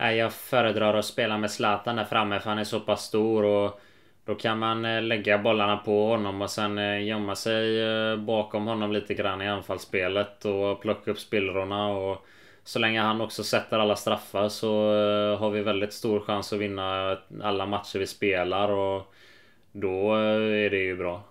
Jag föredrar att spela med Zlatan där framme för han är så pass stor och då kan man eh, lägga bollarna på honom och sen eh, gömma sig eh, bakom honom lite grann i anfallsspelet och plocka upp spillrorna och så länge han också sätter alla straffar så har vi väldigt stor chans att vinna alla matcher vi spelar och då är det ju bra.